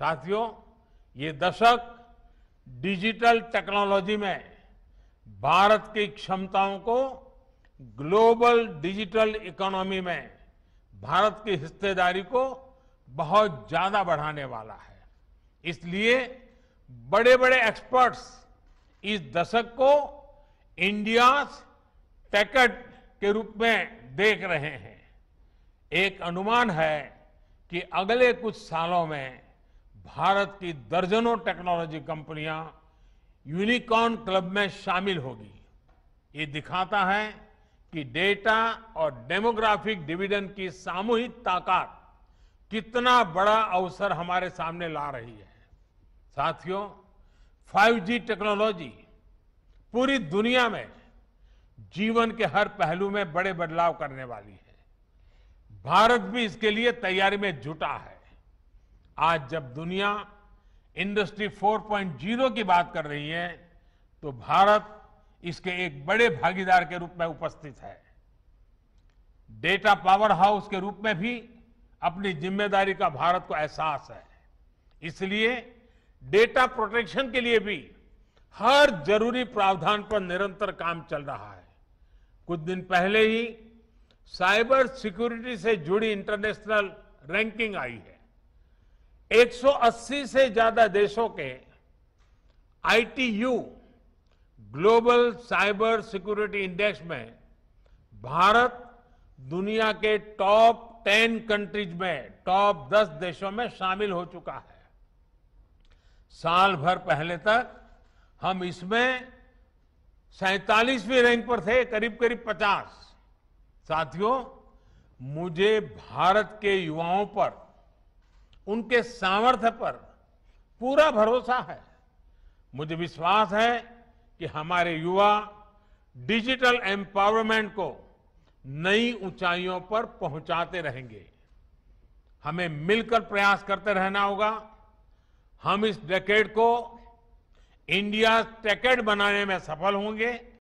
साथियों ये दशक डिजिटल टेक्नोलॉजी में भारत की क्षमताओं को ग्लोबल डिजिटल इकोनॉमी में भारत की हिस्सेदारी को बहुत ज्यादा बढ़ाने वाला है इसलिए बड़े बड़े एक्सपर्ट्स इस दशक को इंडिया टैकेट के रूप में देख रहे हैं एक अनुमान है कि अगले कुछ सालों में भारत की दर्जनों टेक्नोलॉजी कंपनियां यूनिकॉर्न क्लब में शामिल होगी ये दिखाता है कि डेटा और डेमोग्राफिक डिविडेंड की सामूहिक ताकत कितना बड़ा अवसर हमारे सामने ला रही है साथियों 5G टेक्नोलॉजी पूरी दुनिया में जीवन के हर पहलू में बड़े बदलाव करने वाली है भारत भी इसके लिए तैयारी में जुटा है आज जब दुनिया इंडस्ट्री 4.0 की बात कर रही है तो भारत इसके एक बड़े भागीदार के रूप में उपस्थित है डेटा पावर हाउस के रूप में भी अपनी जिम्मेदारी का भारत को एहसास है इसलिए डेटा प्रोटेक्शन के लिए भी हर जरूरी प्रावधान पर निरंतर काम चल रहा है कुछ दिन पहले ही साइबर सिक्योरिटी से जुड़ी इंटरनेशनल रैंकिंग आई है 180 से ज्यादा देशों के ITU global cyber security index में भारत दुनिया के टॉप 10 कंट्रीज में टॉप 10 देशों में शामिल हो चुका है साल भर पहले तक हम इसमें सैतालीसवीं रैंक पर थे करीब करीब 50 साथियों मुझे भारत के युवाओं पर उनके सामर्थ्य पर पूरा भरोसा है मुझे विश्वास है कि हमारे युवा डिजिटल एम्पावरमेंट को नई ऊंचाइयों पर पहुंचाते रहेंगे हमें मिलकर प्रयास करते रहना होगा हम इस डेकेड को इंडिया टेकेड बनाने में सफल होंगे